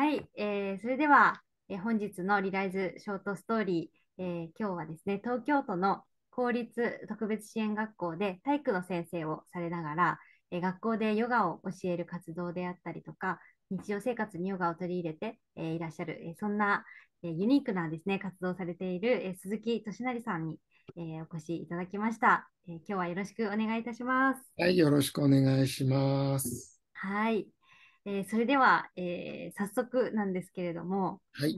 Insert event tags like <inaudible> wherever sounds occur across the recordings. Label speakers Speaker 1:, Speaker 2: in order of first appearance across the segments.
Speaker 1: はい、えー、それでは、えー、本日のリライズショートストーリー、えー、今日はですね、東京都の公立特別支援学校で体育の先生をされながら、えー、学校でヨガを教える活動であったりとか、日常生活にヨガを取り入れて、えー、いらっしゃる、えー、そんな、えー、ユニークなですね活動をされている、えー、鈴木俊成さんに、えー、お越しいただきました、えー。今日はよろしくお願いいたします。はい、
Speaker 2: よろしくお願いします。
Speaker 1: はい。えー、それでは、えー、早速なんですけれども、はい、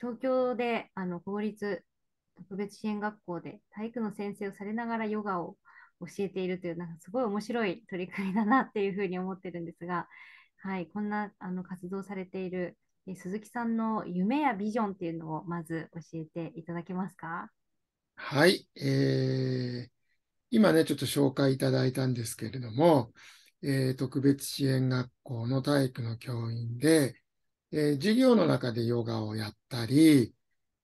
Speaker 1: 東京であの公立特別支援学校で体育の先生をされながらヨガを教えているという、なんかすごい面白い取り組みだなっていうふうに思ってるんですが、<laughs> はい、こんなあの活動されている、えー、鈴木さんの夢やビジョンっていうのをまず教えていただけますか。
Speaker 3: はい、
Speaker 2: えー、今ね、ちょっと紹介いただいたんですけれども、えー、特別支援学校の体育の教員で、えー、授業の中でヨガをやったり、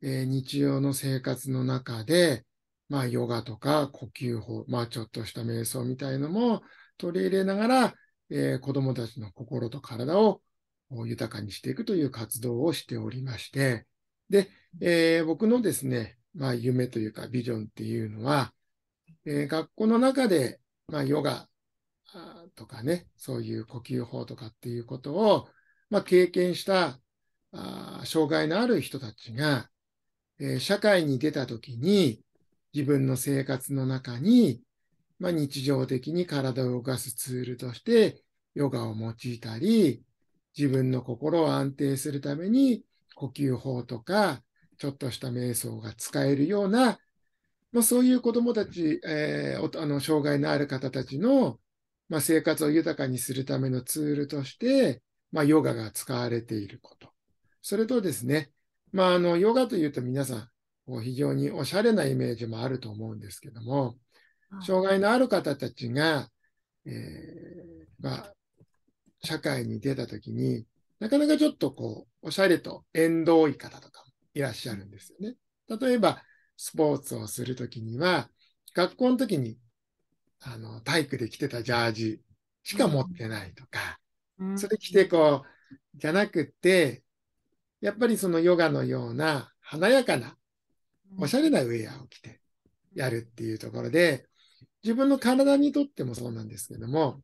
Speaker 2: えー、日常の生活の中で、まあ、ヨガとか呼吸法、まあ、ちょっとした瞑想みたいのも取り入れながら、えー、子供たちの心と体を豊かにしていくという活動をしておりまして、で、えー、僕のですね、まあ、夢というかビジョンっていうのは、えー、学校の中で、まあ、ヨガとかね、そういう呼吸法とかっていうことを、まあ、経験したあ障害のある人たちが、えー、社会に出た時に自分の生活の中に、まあ、日常的に体を動かすツールとしてヨガを用いたり自分の心を安定するために呼吸法とかちょっとした瞑想が使えるような、まあ、そういう子どもたち、えー、あの障害のある方たちのまあ、生活を豊かにするためのツールとして、まあ、ヨガが使われていること。それとですね、まあ、あの、ヨガというと皆さん、こう非常におしゃれなイメージもあると思うんですけども、障害のある方たちが、えー、まあ、社会に出たときに、なかなかちょっとこう、おしゃれと縁遠い方とかもいらっしゃるんですよね。例えば、スポーツをするときには、学校の時にあの、体育で着てたジャージしか持ってないとか、それ着てこう、じゃなくて、やっぱりそのヨガのような華やかな、おしゃれなウェアを着てやるっていうところで、自分の体にとってもそうなんですけども、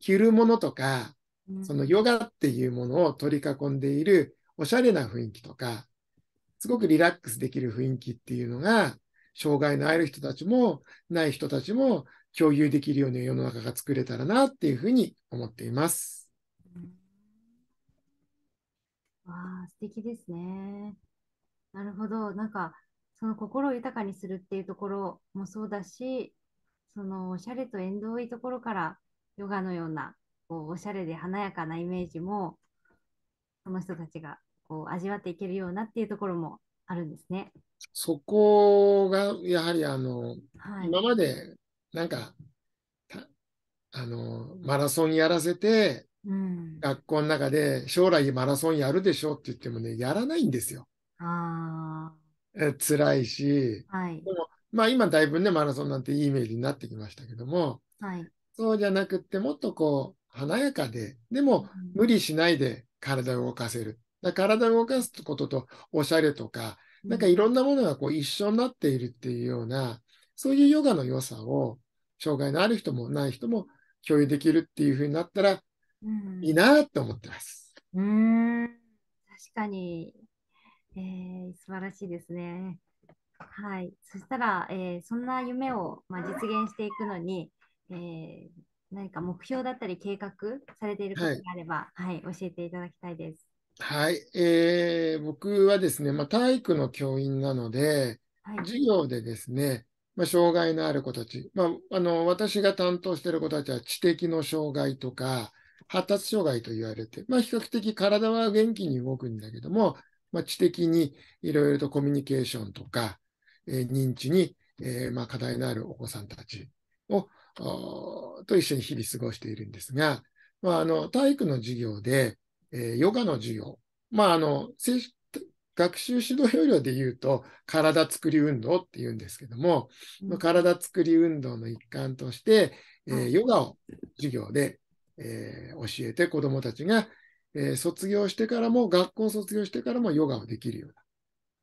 Speaker 2: 着るものとか、そのヨガっていうものを取り囲んでいるおしゃれな雰囲気とか、すごくリラックスできる雰囲気っていうのが、障害のある人たちもない人たちも共有できるような世の中が作れたらなっていうふうに思っています。
Speaker 3: わあ素
Speaker 1: 敵ですね。なるほど。なんかその心を豊かにするっていうところもそうだし、そのおしゃれと縁遠いところからヨガのようなこうおしゃれで華やかなイメージもその人たちがこう味わっていけるようなっていうところもあるんですね。
Speaker 2: そこがやはりあの、はい、
Speaker 3: 今まで
Speaker 2: なんか、あの、マラソンやらせて、うん、学校の中で将来マラソンやるでしょって言ってもね、やらないんですよ。
Speaker 3: ああ。
Speaker 2: 辛いし、
Speaker 3: はい、でもまあ
Speaker 2: 今だいぶね、マラソンなんていいイメージになってきましたけども、
Speaker 3: はい、そうじゃなくってもっと
Speaker 2: こう、華やかで、でも無理しないで体を動かせる。だ体を動かすこととおしゃれとか、なんかいろんなものがこう一緒になっているっていうような、そういうヨガの良さを、障害のある人もない人も共有できるっていうふうになったら、いいなと思ってます。
Speaker 1: うん、確かに、えー、素晴らしいですね。はい、そしたら、えー、そんな夢を、まあ、実現していくのに、えー、何か目標だったり計画されていることがあれば、はい、はい、教えていただきたいです。
Speaker 2: はい、えー、僕はですね、まあ、体育の教員なので、
Speaker 1: はい、授業
Speaker 2: でですね、まあ、障害のある子たち、まあ、あの私が担当している子たちは知的の障害とか発達障害と言われて、まあ、比較的体は元気に動くんだけども、まあ、知的にいろいろとコミュニケーションとか、えー、認知に、えーまあ、課題のあるお子さんたちをと一緒に日々過ごしているんですが、まあ、あの体育の授業で、えー、ヨガの授業、まあ、あの正式学習指導要領で言うと、体作り運動って言うんですけども、うん、体作り運動の一環として、えー、ヨガを授業で、えー、教えて子どもたちが、えー、卒業してからも、学校卒業してからもヨガをできるよう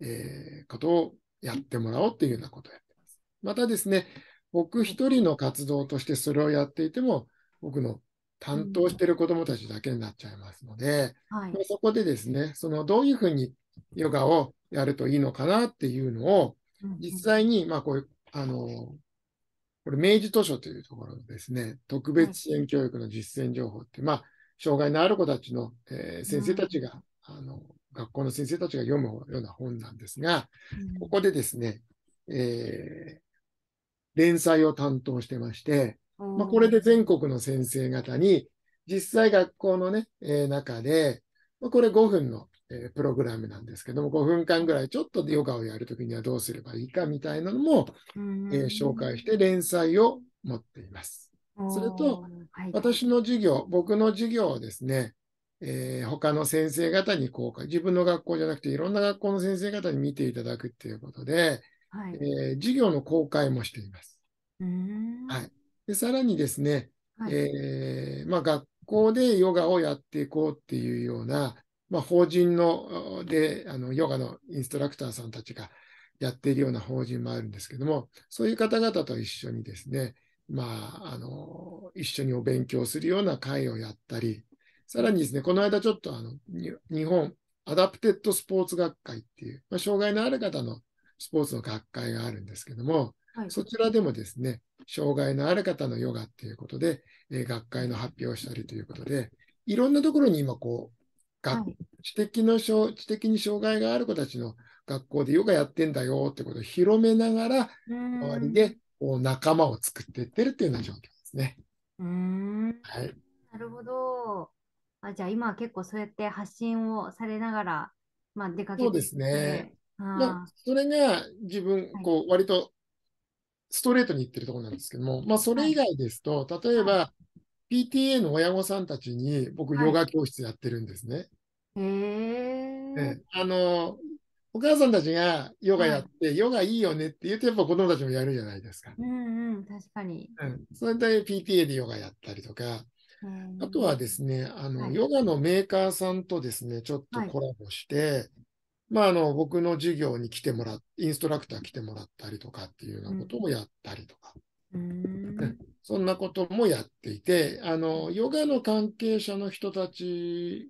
Speaker 2: な、えー、ことをやってもらおうっていうようなことをやってます。またですね、僕一人の活動としてそれをやっていても、僕の担当している子どもたちだけになっちゃいますので、うんはい、そこでですねそのどういうふうにヨガをやるといいのかなっていうのを実際に、まあ、こういうあのこれ明治図書というところですね特別支援教育の実践情報って、はい、まあ、障害のある子たちの、えー、先生たちが、うん、あの学校の先生たちが読むような本なんですが、うん、ここでですね、えー、連載を担当してまして、まあ、これで全国の先生方に、実際学校のね、えー、中で、まあ、これ5分の、えー、プログラムなんですけども、5分間ぐらいちょっとヨガをやるときにはどうすればいいかみたいなのも、えー、紹介して連載を持っています。それと、はい、私の授業、僕の授業をですね、えー、他の先生方に公開、自分の学校じゃなくていろんな学校の先生方に見ていただくっていうことで、はい、えー、授業の公開もしています。
Speaker 3: は
Speaker 2: い、でさらにですね、はい、えー、まあ、学校でヨガをやっていこうっていうような、まあ、法人のであのヨガのインストラクターさんたちがやっているような法人もあるんですけども、そういう方々と一緒にですね、まあ、あの一緒にお勉強するような会をやったり、
Speaker 3: さらにですね、こ
Speaker 2: の間ちょっとあの日本アダプテッドスポーツ学会っていう、まあ、障害のある方のスポーツの学会があるんですけども、はい、そちらでもですね、障害のある方のヨガっていうことで、え学会の発表をしたりということで、いろんなところに今こう、学知的の知的に障害がある子たちの学校でヨガやってんだよってことを広めながら、
Speaker 3: 周り
Speaker 2: でこう仲間を作っていってるっていうような状況ですね。
Speaker 3: うん、
Speaker 2: はい、
Speaker 1: なるほどあ。じゃあ今は結構そうやって発信をされながら、まあ、出かけてそうですね。まあ、
Speaker 2: それが自分、こう割とストレートに言ってるところなんですけども、まあ、それ以外ですと、例えば PTA の親御さんたちに僕、ヨガ教室やってるんですね。
Speaker 3: はい、ね
Speaker 2: あのお母さんたちがヨガやって、はい、ヨガいいよねって言うと、やっぱ子供たちもやるじゃないですか。
Speaker 3: うんうん、確
Speaker 1: かに。
Speaker 2: うん、それで PTA でヨガやったりとか、あとはですね、あの、はい、ヨガのメーカーさんとですね、ちょっとコラボして、まあ、あの僕の授業に来てもらっインストラクター来てもらったりとかっていうようなこともやったりとか、うん、そんなこともやっていてあのヨガの関係者の人たち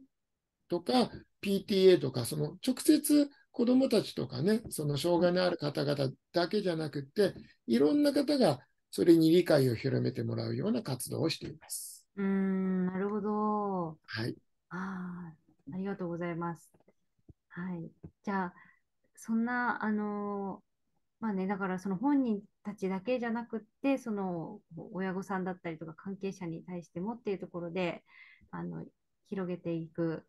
Speaker 2: とか PTA とかその直接子どもたちとかねその障害のある方々だけじゃなくていろんな方がそれに理解を広めてもらうような活動をしています。
Speaker 3: うん
Speaker 1: なるほど。はい。あありがとうございます。はい、じゃあそんなあのまあねだからその本人たちだけじゃなくってその親御さんだったりとか関係者に対してもっていうところであの広げていく、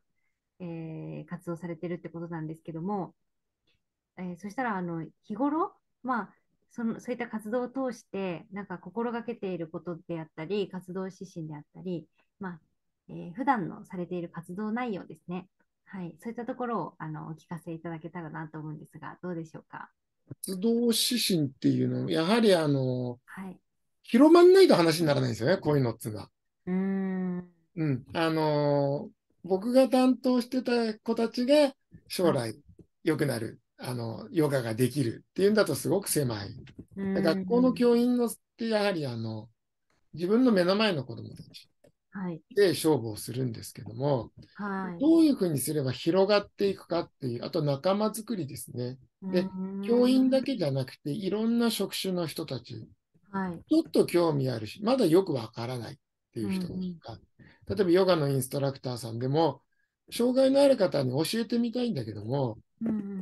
Speaker 1: えー、活動されてるってことなんですけども、えー、そしたらあの日頃まあそのそういった活動を通してなんか心がけていることであったり活動指針であったり、まあえー、普段のされている活動内容ですねはい、そういったところをあのお聞かせいただけたらなと思うんですが、どうでしょうか。
Speaker 2: 活動指針っていうのやはりあの、はい、広まんないと話にならないんですよね、こういうのっていうのは。
Speaker 3: うんう
Speaker 2: ん、あの僕が担当してた子たちが将来良くなる、あのヨガができるっていうんだとすごく狭い。
Speaker 3: 学校の
Speaker 2: 教員のってやはりあの自分の目の前の子どもたちで勝負をするんですけども、はい、どういうふうにすれば広がっていくかっていうあと仲間づくりですね。で教員だけじゃなくていろんな職種の人たち、はい、ちょっと興味あるしまだよくわからないっていう人とか、るか。例えばヨガのインストラクターさんでも障害のある方に教えてみたいんだけども、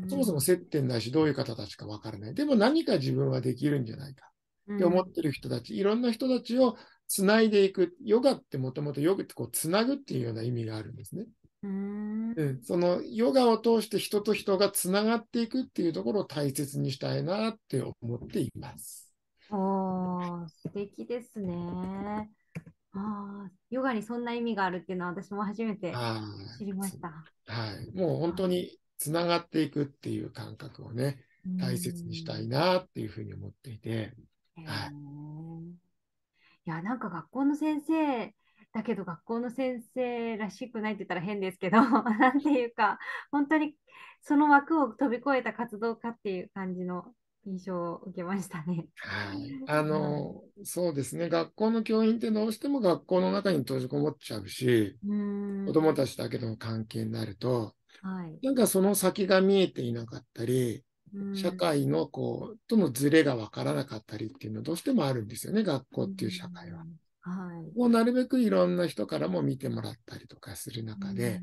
Speaker 2: そもそも接点ないしどういう方たちかわからないでも何か自分はできるんじゃないかって思ってる人たち、いろんな人たちをつないでいく。ヨガってもともとヨガってこうつなぐっていうような意味があるんですね。
Speaker 3: うんうん、
Speaker 2: そのヨガを通して人と人がつながっていくっていうところを大切にしたいなって思っています。
Speaker 1: おー、素敵ですね。あヨガにそんな意味があるっていうのは私も初めて知りました。
Speaker 3: はい、もう本当に
Speaker 2: つながっていくっていう感覚をね、大切にしたいなっていうふうに思っていて。はい
Speaker 1: や、なんか学校の先生だけど学校の先生らしくないって言ったら変ですけど、何 <laughs> ていうか、本当にその枠を飛び越えた活動家っていう感じの印象を受けましたね。はい、<laughs> あ
Speaker 2: の、そうですね学校の教員ってどうしても学校の中に閉じこもっちゃうし
Speaker 3: 子ども
Speaker 2: たちだけの関係になると、はい、なんかその先が見えていなかったり社会のこうとのズレが分からなかったりっていうのはどうしてもあるんですよね学校っていう社会は。
Speaker 3: はい、なるべくいろん
Speaker 2: な人からも見てもらったりとかする中で、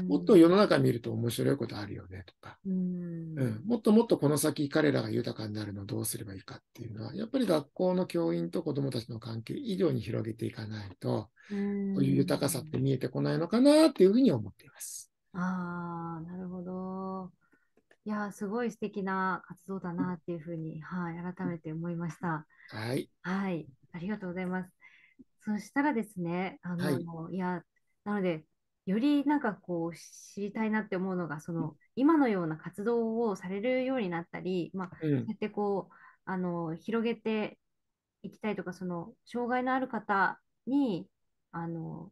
Speaker 2: うん、もっと世の中見ると面白いことあるよねとか、う
Speaker 3: ん、うん、
Speaker 2: もっともっとこの先彼らが豊かになるのどうすればいいかっていうのはやっぱり学校の教員と子どもたちの関係以上に広げていかないと、
Speaker 3: うん、こういう豊かさ
Speaker 2: って見えてこないのかなっていうふうに思って
Speaker 1: います。
Speaker 3: あなるほど
Speaker 1: いやすごい素敵な活動だなっていうふうに、はい、改めて思いました。はい、はい、ありがとうございます。そしたらですね、あの、はい、いや、なので、よりなんかこう知りたいなって思うのが、その今のような活動をされるようになったり、まあ、そうやってこう、あの広げていきたいとか、その障害のある方にあの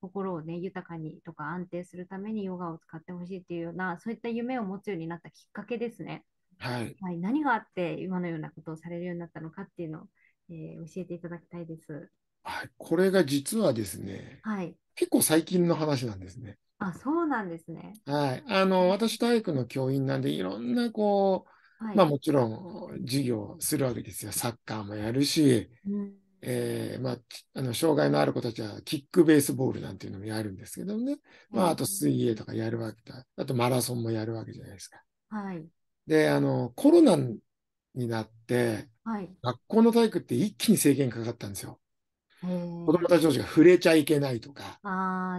Speaker 1: 心をね豊かにとか安定するためにヨガを使ってほしいっていうようなそういった夢を持つようになったきっかけですね。はい、はい、何があって今のようなことをされるようになったのかっていうのを、えー、教えていただきたいです。
Speaker 2: はい、これが実はですね、
Speaker 1: はい、結構
Speaker 2: 最近の話なんですね。
Speaker 1: あ、そうなんですね。
Speaker 2: はい、あの私体育の教員なんでいろんなこう、はい、まあもちろん授業するわけですよ。サッカーもやるし、うんえーまあ、あの障害のある子たちはキックベースボールなんていうのもやるんですけどね、まあ、あと水泳とかやるわけだ、あとマラソンもやるわけじゃないですか。はい、であのコロナになって、はい、学校の体育って一気に制限かかったんですよ。子どもたち同士が触れちゃいけないとか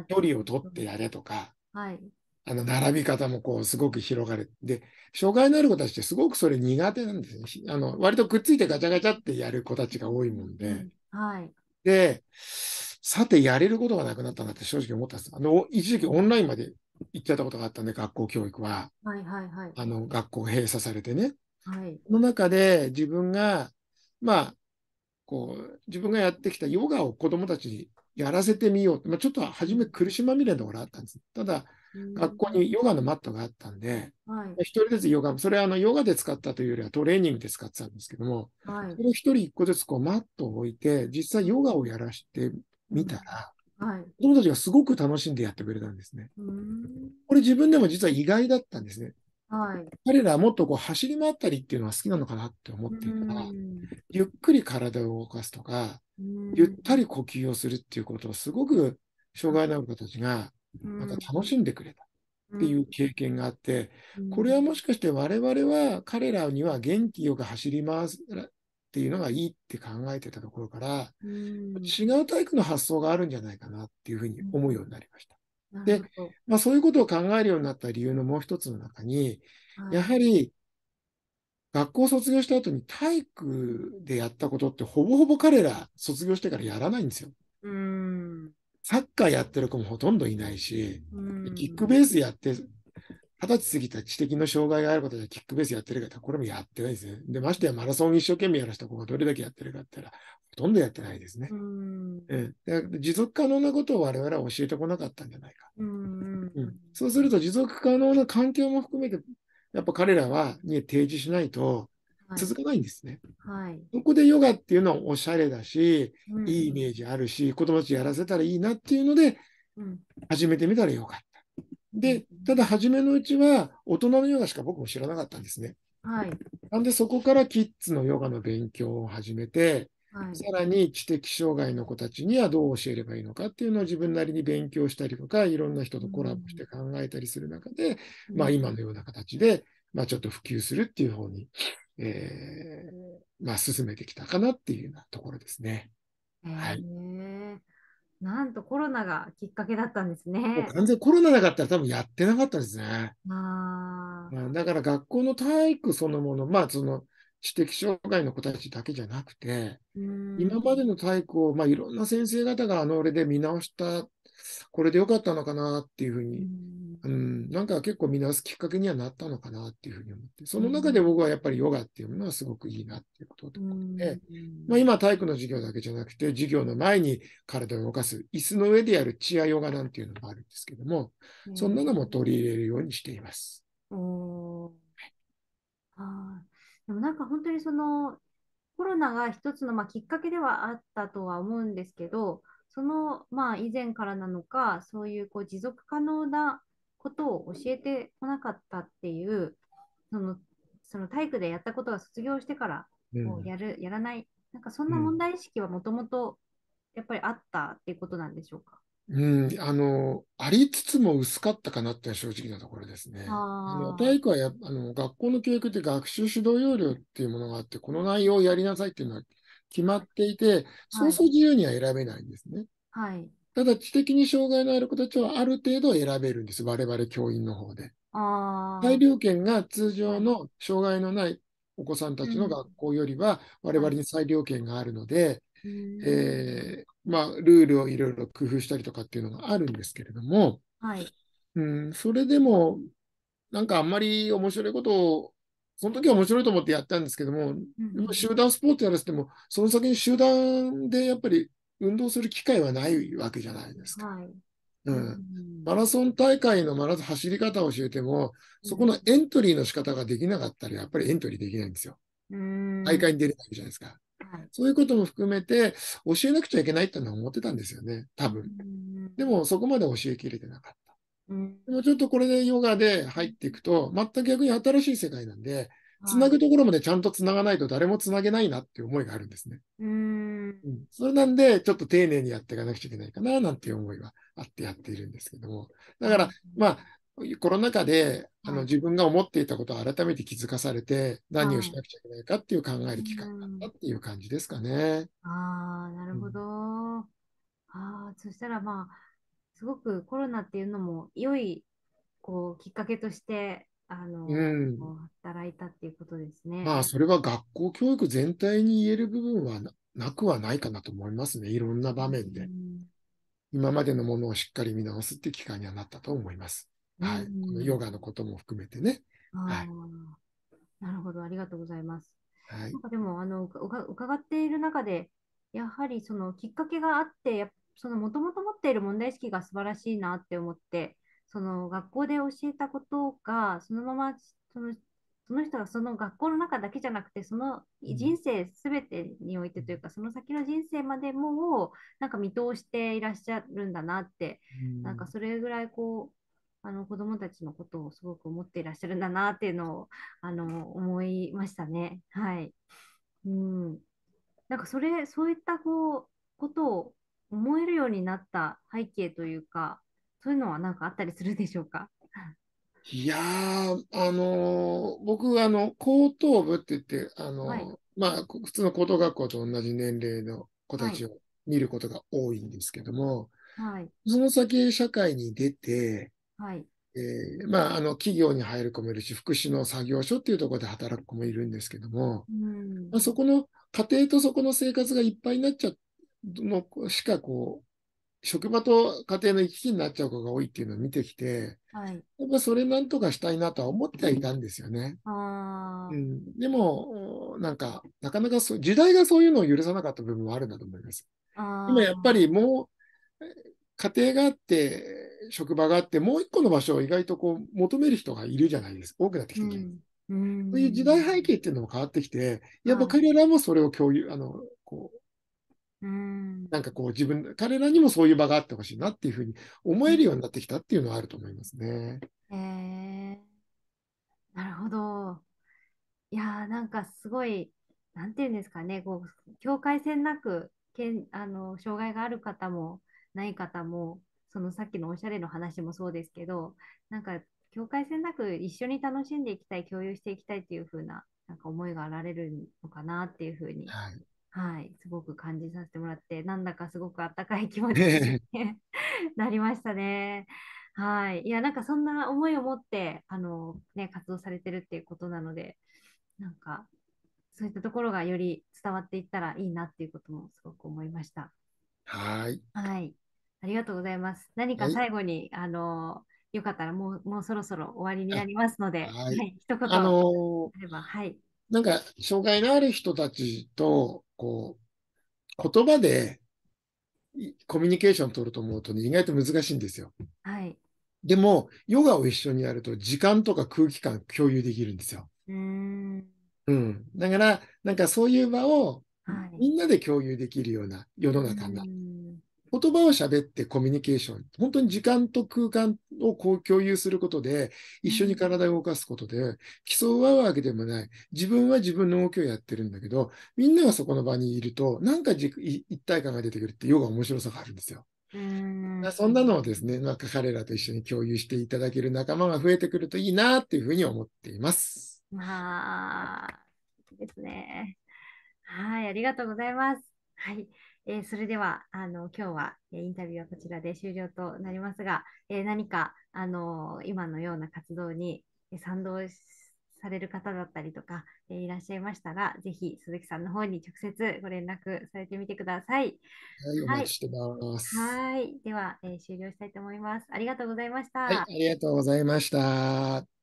Speaker 2: 距離を取ってやれとか、はい、あの並び方もこうすごく広がる。で、障害のある子たちってすごくそれ苦手なんですね。あの割とくっついてガチャガチャってやる子たちが多いもんで。はい、で、さてやれることがなくなったなって正直思ったんです。あの一時期オンラインまで行っちゃったことがあったんで、学校教育は。
Speaker 1: はいはいはい、あ
Speaker 2: の学校閉鎖されてね。はい、の中で自分が、まあ、こう自分がやってきたヨガを子どもたちにやらせてみようまあ、ちょっと初め苦しまみれのところあったんです。ただ、学校にヨガのマットがあったんで、はい、1人ずつヨガ、それはあのヨガで使ったというよりはトレーニングで使ってたんですけども、はい、それ1人一個ずつこうマットを置いて、実際ヨガをやらしてみたら、はい、子供たちがすごく楽しんでやってくれたんですね。これ自分でも実は意外だったんですね。はい、彼らはもっとこう走り回ったりっていうのは好きなのかなって思っていたら、ゆっくり体を動かすとか、ゆったり呼吸をするっていうことをすごく障害のある方たちがまた楽しんでくれたっていう経験があって、これはもしかして我々は彼らには元気よく走り回すっていうのがいいって考えてたところから、違うタイプの発想があるんじゃないかなっていうふうに思うようになりました。で、まあ、そういうことを考えるようになった理由のもう一つの中に、やはり学校卒業した後に体育でやったことってほぼほぼ彼ら卒業してからやらないんですよ。うんサッカーやってる子もほとんどいないし、キックベースやって二十歳過ぎた知的の障害があることでキックベースやってる方、これもやってないですね。で、ましてやマラソン一生懸命やらした子がどれだけやってるかって言ったら、ほとんどやってないですね。うん、で持続可能なことを我々は教えてこなかったんじゃない
Speaker 3: か。うん、う
Speaker 2: ん、そうすると持続可能な環境も含めて、やっぱ彼らはに提示しないと続かないんですね。はい、そこでヨガっていうのはおしゃれだし、うん、いいイメージあるし、子供たちやらせたらいいなっていうので、始めてみたらよかった。で、ただ初めのうちは大人のヨガしか僕も知らなかったんですね。はい。なんでそこからキッズのヨガの勉強を始めて、はい、さらに知的障害の子たちにはどう教えればいいのかっていうのを自分なりに勉強したりとか、いろんな人とコラボして考えたりする中で、うん、まあ今のような形で、まあちょっと普及するっていう方に、えー、まあ進めてきたかなっていうようなところですね。
Speaker 1: はい。なんとコロナがきっかけだったんですね。
Speaker 2: 完全コロナなかったら多分やってなかったですね。
Speaker 1: あ
Speaker 2: だから学校の体育そのもの、まあその知的障害の子たちだけじゃなくて、今までの体育を、まあ、いろんな先生方があの俺で見直した、これでよかったのかなっていうふうに、うん、なんか結構見直すきっかけにはなったのかなっていうふうに思って、その中で僕はやっぱりヨガっていうものはすごくいいなっていうことで、まあ、今体育の授業だけじゃなくて、授業の前に体を動かす、椅子の上でやるチアヨガなんていうのもあるんですけども、そんなのも取り入れるようにしています。
Speaker 1: でもなんか本当にそのコロナが一つのまあきっかけではあったとは思うんですけど、そのまあ以前からなのか、そういうこう持続可能なことを教えてこなかったっていう、そのその体育でやったことが卒業してからこうやる、うん、やらない、なんかそんな問題意識はもともとやっぱりあったっていうことなんでしょうか。
Speaker 2: うん、あの、ありつつも薄かったかなってのは正直なところです
Speaker 3: ね。あの
Speaker 2: 体育はや、あの、学校の教育って学習指導要領っていうものがあって、この内容をやりなさいっていうのは決まっていて、そうそう自由には選べないんですね。はい。ただ、知的に障害のある子たちはある程度選べるんです。我々教員の方で。裁量権が通常の障害のないお子さんたちの学校よりは、我々に裁量権があるので、えー、まあ、ルールをいろいろ工夫したりとかっていうのがあるんですけれども、はい、うん、それでもなんかあんまり面白いことをその時は面白いと思ってやったんですけども、うん、集団スポーツやらせてもその先に集団でやっぱり運動する機会はないわけじゃないですか。はいうん、マラソン大会のマラソン走り方を教えても、そこのエントリーの仕方ができなかったら、やっぱりエントリーできないんですよ。
Speaker 3: 大
Speaker 2: 会に出れないじゃないですか。そういうことも含めて教えなくちゃいけないってのは思ってたんですよね、多分。でもそこまで教えきれてなかった。でもちょっとこれでヨガで入っていくと、全く逆に新しい世界なんで、つなぐところまでちゃんとつながないと誰もつなげないなっていう思いがあるんですね。
Speaker 3: うん,、
Speaker 2: それなんで、ちょっと丁寧にやっていかなくちゃいけないかななんていう思いはあってやっているんですけども。だから、まあ、コロナ禍であの自分が思っていたことを改めて気づかされて、何をしなくちゃいけないかっていう考える期間だったっていう感じですかね。あ
Speaker 1: あなるほど。うん、あそしたらまあすごくコロナっていうのも良いこうきっかけとしてあの、うん、働いたっていうことですね。まあそ
Speaker 2: れは学校教育全体に言える部分はなくはないかなと思いますねいろんな場面で。うん、今までのものをしっかり見直すって機会にはなったと思います。
Speaker 3: はい、このヨ
Speaker 2: ガのことも含めて
Speaker 1: ね。はい、なるほど、ありがとうございます。はい、なんかでもあの伺っている中で、やはりそのきっかけがあって、そのもともと持っている問題意識が素晴らしいなって思って、その学校で教えたことが、そのままそのその人がその学校の中だけじゃなくて、その人生すべてにおいてというか、うん、その先の人生までもなんか見通していらっしゃるんだなって、うん、なんかそれぐらいこうあの子どもたちのことをすごく思っていらっしゃるんだなっていうのをあの思いましたね。はい、うん、なんかそれそういったこうことを思えるようになった背景というかそういうのは何かあったりするでしょうか
Speaker 3: <laughs> いやあの
Speaker 2: ー、僕あの高等部って言ってあのーはい、まあ普通の高等学校と同じ年齢の子たちを見ることが多いんですけども、はい、その先社会に出てはいえー、まあ、あの企業に入る子もいるし福祉の作業所っていうところで働く子もいるんですけども、
Speaker 3: うんまあ、そこの
Speaker 2: 家庭とそこの生活がいっぱいになっちゃうのしかこう職場と家庭の行き来になっちゃう子が多いっていうのを見てきて、はい、やっぱそれなんとかしたいなとは思ってはいたんですよね。
Speaker 3: あう
Speaker 2: ん、でもなんかなかなか時代がそういうのを許さなかった部分もあるんだと思います。あ今やっぱりもう家庭があって職場があって、もう一個の場所を意外とこう求める人がいるじゃないですか、多くなってきてるいうん、そういう時代背景っていうのも変わってきて、やっぱ彼らもそれを共有、あの、こ
Speaker 3: う、うん、
Speaker 2: なんかこう自分、彼らにもそういう場があってほしいなっていうふうに思えるようになってきたっていうのはあると思いますね。
Speaker 3: へ、えー、
Speaker 1: なるほど。いやなんかすごい、なんていうんですかね、こう境界線なくけんあの障害がある方もない方もそのさっきのおしゃれの話もそうですけどなんか境界線なく一緒に楽しんでいきたい共有していきたいっていう風ななんか思いがあられるのかなっていう風に、はい、はい、すごく感じさせてもらってなんだかすごくあったかい気持ちに <laughs> なりましたね。はい、いやなんかそんな思いを持ってあの、ね、活動されてるっていうことなのでなんかそういったところがより伝わっていったらいいなっていうこともすごく思いました。はい。はい。ありがとうございます。何か最後に、はい、あのよかったらもうもうそろそろ終わりになりますので、はい、はい、一言あのー、はい。
Speaker 2: なんか障害のある人たちとこう言葉でコミュニケーション取ると思うと、ね、意外と難しいんですよ。はい。でもヨガを一緒にやると時間とか空気感共有できるんですよ。
Speaker 3: うん
Speaker 2: うん。だからなんかそういう場をみんなで共有できるような世の中にな言葉を喋ってコミュニケーション、本当に時間と空間をこう共有することで、一緒に体を動かすことで、競うわけでもない。自分は自分の動きをやってるんだけど、みんながそこの場にいると、なんか一体感が出てくるって、要ガ面白さがあるんですよ。
Speaker 3: ん
Speaker 2: そんなのをですね、なんか彼らと一緒に共有していただける仲間が増えてくるといいなっていうふうに思っています。
Speaker 1: まあ、いいですね。はい、ありがとうございます。はい。えー、それではあの今日は、えインタビューはこちらで終了となりますが、えー、何かあの今のような活動に賛同される方だったりとか、えいらっしゃいましたら、ぜひ鈴木さんの方に直接ご連絡されてみてください。
Speaker 3: はい、お待ちしてます。
Speaker 1: はい、では、えー、終了したいと思います。ありがとうございました。はい、ありが
Speaker 3: とうございました。